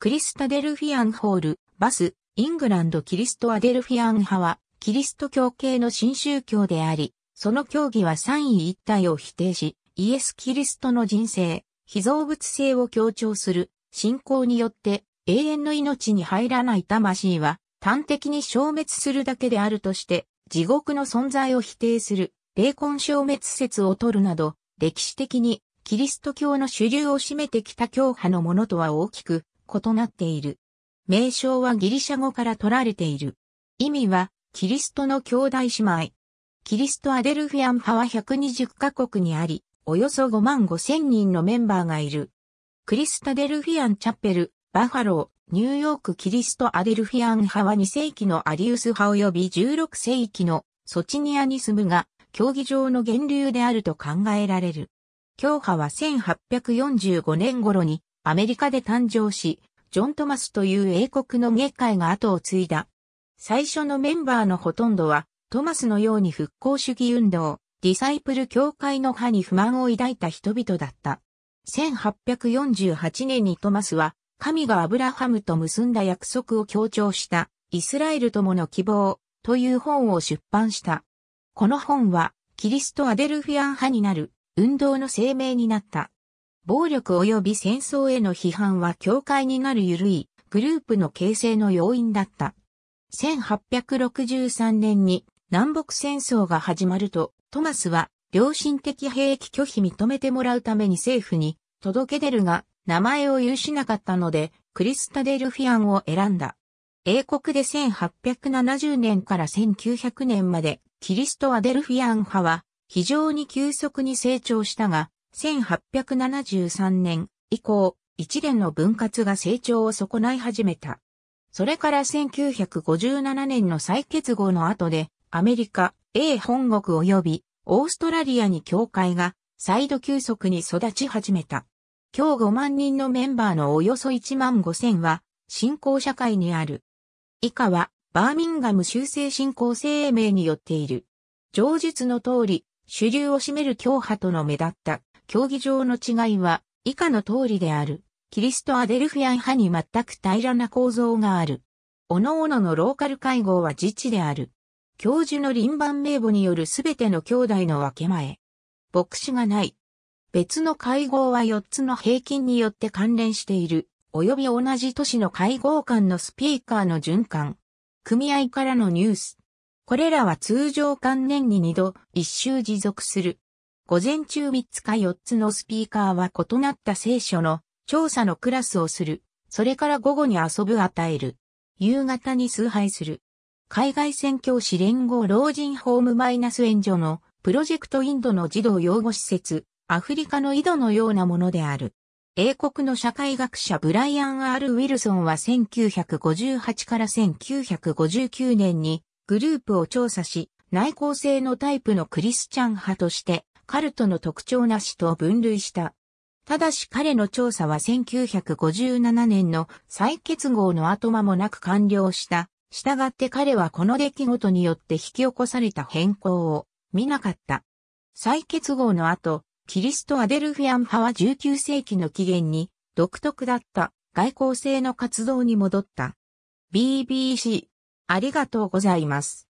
クリスタデルフィアンホール、バス、イングランドキリストアデルフィアン派は、キリスト教系の新宗教であり、その教義は三位一体を否定し、イエス・キリストの人生、非造物性を強調する、信仰によって永遠の命に入らない魂は、端的に消滅するだけであるとして、地獄の存在を否定する、霊魂消滅説を取るなど、歴史的にキリスト教の主流を占めてきた教派のものとは大きく異なっている。名称はギリシャ語から取られている。意味は、キリストの兄弟姉妹。キリストアデルフィアン派は120カ国にあり、およそ5万5千人のメンバーがいる。クリスタデルフィアンチャペル、バファロー、ニューヨークキリストアデルフィアン派は2世紀のアリウス派及び16世紀のソチニアニスムが、競技場の源流であると考えられる。教派は1845年頃にアメリカで誕生し、ジョン・トマスという英国の芸会が後を継いだ。最初のメンバーのほとんどは、トマスのように復興主義運動、ディサイプル教会の派に不満を抱いた人々だった。1848年にトマスは、神がアブラハムと結んだ約束を強調したイスラエル友の希望という本を出版した。この本はキリストアデルフィアン派になる運動の声明になった。暴力及び戦争への批判は境界になる緩いグループの形成の要因だった。1863年に南北戦争が始まると、トマスは良心的兵役拒否認めてもらうために政府に届け出るが、名前を有しなかったので、クリスタ・デルフィアンを選んだ。英国で1870年から1900年まで、キリスト・アデルフィアン派は、非常に急速に成長したが、1873年以降、一連の分割が成長を損ない始めた。それから1957年の再結合の後で、アメリカ、英本国及びオーストラリアに教会が再度急速に育ち始めた。今日5万人のメンバーのおよそ1万5千は、信仰社会にある。以下は、バーミンガム修正信仰声明によっている。上述の通り、主流を占める教派との目立った競技場の違いは以下の通りである。キリストアデルフィアン派に全く平らな構造がある。各々のローカル会合は自治である。教授の輪番名簿によるすべての兄弟の分け前。牧師がない。別の会合は4つの平均によって関連している、及び同じ都市の会合間のスピーカーの循環。組合からのニュース。これらは通常関年に2度、一周持続する。午前中3つか4つのスピーカーは異なった聖書の調査のクラスをする。それから午後に遊ぶ与える。夕方に崇拝する。海外宣教師連合老人ホームマイナス援助のプロジェクトインドの児童養護施設、アフリカの井戸のようなものである。英国の社会学者ブライアン・アール・ウィルソンは1958から1959年にグループを調査し、内向性のタイプのクリスチャン派としてカルトの特徴なしと分類した。ただし彼の調査は1957年の再結合の後間もなく完了した。従って彼はこの出来事によって引き起こされた変更を見なかった。再結合の後、キリスト・アデルフィアン派は19世紀の起源に独特だった外交性の活動に戻った。BBC ありがとうございます。